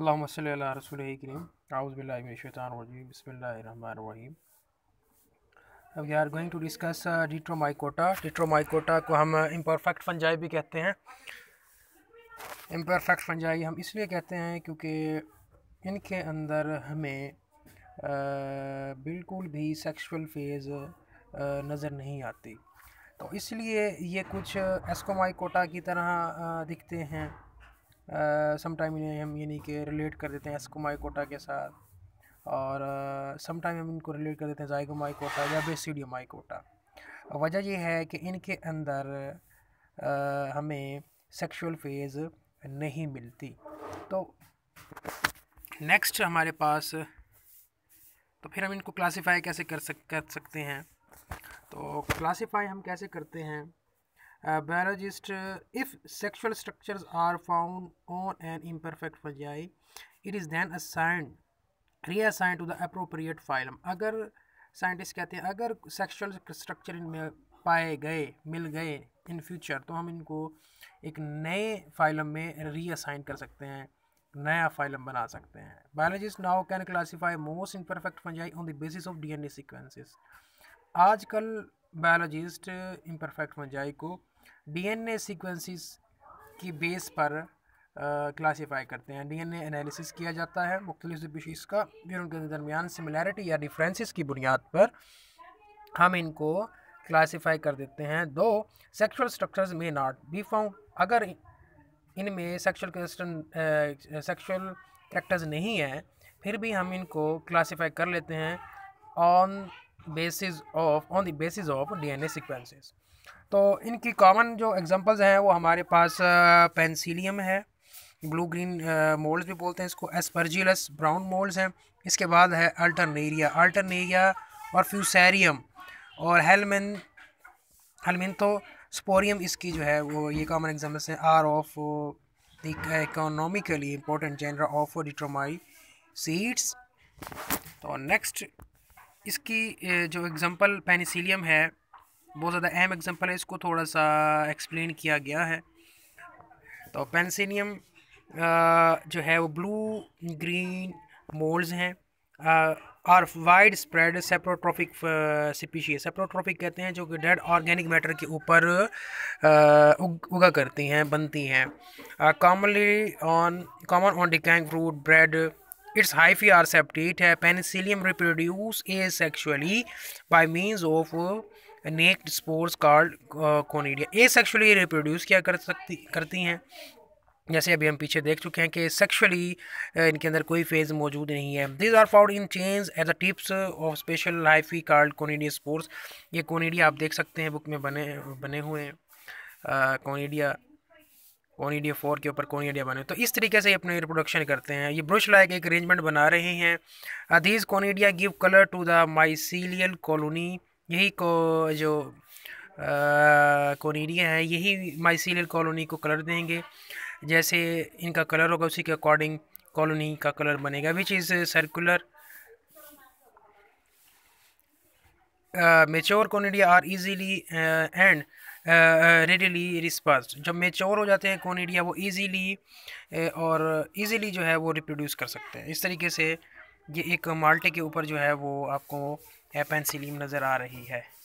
अल्लाम रसूल करीम आउज़बिल्लाशानजीम बसमीम अब we are going to discuss deuteromycota deuteromycota को हम इम्परफेक्ट uh, फंजाई भी कहते हैं इम्परफेक्ट फंजाई हम इसलिए कहते हैं क्योंकि इनके अंदर हमें आ, uh, बिल्कुल भी सेक्सुअल फेज़ नज़र नहीं आती तो इसलिए ये कुछ एस्कोमाइकोटा uh, की तरह दिखते हैं समटाइम इन्हें हम यानी कि रिलेट कर देते हैं माइकोटा के साथ और समटाइम हम इनको रिलेट कर देते हैं माइकोटा या माइकोटा वजह यह है कि इनके अंदर आ, हमें सेक्सुअल फेज़ नहीं मिलती तो नेक्स्ट हमारे पास तो फिर हम इनको क्लासिफाई कैसे कर सक कर सकते हैं तो क्लासिफाई हम कैसे करते हैं biologist uh, if sexual structures are found on an imperfect fungi it is then assigned reassigned to the appropriate phylum अगर साइंटिस्ट कहते हैं अगर सेक्शुअल स्ट्रक्चर इनमें पाए गए मिल गए इन फ्यूचर तो हम इनको एक नए फाइलम में रीअसाइन कर सकते हैं नया फाइलम बना सकते हैं biologist now can classify most imperfect fungi on the basis of DNA sequences आजकल बायोलॉजिस्ट इम्परफेक्ट फंजाई को डीएनए सीक्वेंसेस की बेस पर क्लासीफाई करते हैं डीएनए एनालिसिस किया जाता है मुख्तलिफ स्पीशीज़ का फिर उनके दरमियान सिमिलैरिटी या डिफरेंसेस की बुनियाद पर हम इनको क्लासीफाई कर देते हैं though sexual structures may not be found अगर इनमें सेक्सुअल सेक्सुअल करेक्टर्स नहीं हैं फिर भी हम इनको क्लासीफाई कर लेते हैं on basis of on the basis of DNA sequences तो इनकी कॉमन जो एग्जांपल्स हैं वो हमारे पास पेंसिलियम है ब्लू ग्रीन मोल्स भी बोलते हैं इसको एस्परजिलस ब्राउन मोल्ड्स हैं इसके बाद है अल्टरनेरिया अल्टरनेरिया और फ्यूसेरियम और हेलमिन हेलमिनथो स्पोरियम इसकी जो है वो ये कॉमन एग्जाम्पल्स हैं are of economically important genera of deuteromycetes तो नेक्स्ट इसकी जो एग्ज़ाम्पल पेनिसिलियम है बहुत ज़्यादा अहम एग्जांपल है इसको थोड़ा सा एक्सप्लेन किया गया है तो पेंसिनियम जो है वो ब्लू ग्रीन मोल्ड्स हैं और widespread saprotrophic species saprotrophic कहते हैं जो कि डेड ऑर्गेनिक मैटर के ऊपर उग, उगा करती हैं बनती हैं commonly on common on decaying fruit bread its hyphae are septate है penicillium reproduce asexually by means of neck spores called conidia asexually reproduce किया कर सकती करती हैं जैसे अभी हम पीछे देख चुके हैं कि सेक्शुअली uh, इनके अंदर कोई फेज़ मौजूद नहीं है these are found in chains as a tips of special life ही कार्ड कोनीडिया स्पोर्ट्स ये कोनीडिया आप देख सकते हैं बुक में बने बने हुए हैं कोनीडिया कोनीडिया फोर के ऊपर कोनीडिया बने तो इस तरीके से ये अपने रिप्रोडक्शन करते हैं ये ब्रश लाइक एक अरेंजमेंट बना रहे हैं these conidia give colour to the mycelial colony यही को जो कोनीरिया है यही माइसीलियल कॉलोनी को कलर देंगे जैसे इनका कलर होगा उसी के अकॉर्डिंग कॉलोनी का कलर बनेगा which is circular mature conidia are easily and readily रिस्पास्ट जब मेच्योर हो जाते हैं कोनीडिया वो इजीली और इजीली जो है वो रिप्रोड्यूस कर सकते हैं इस तरीके से ये एक माल्टे के ऊपर जो है वो आपको पेंसिलीम नज़र आ रही है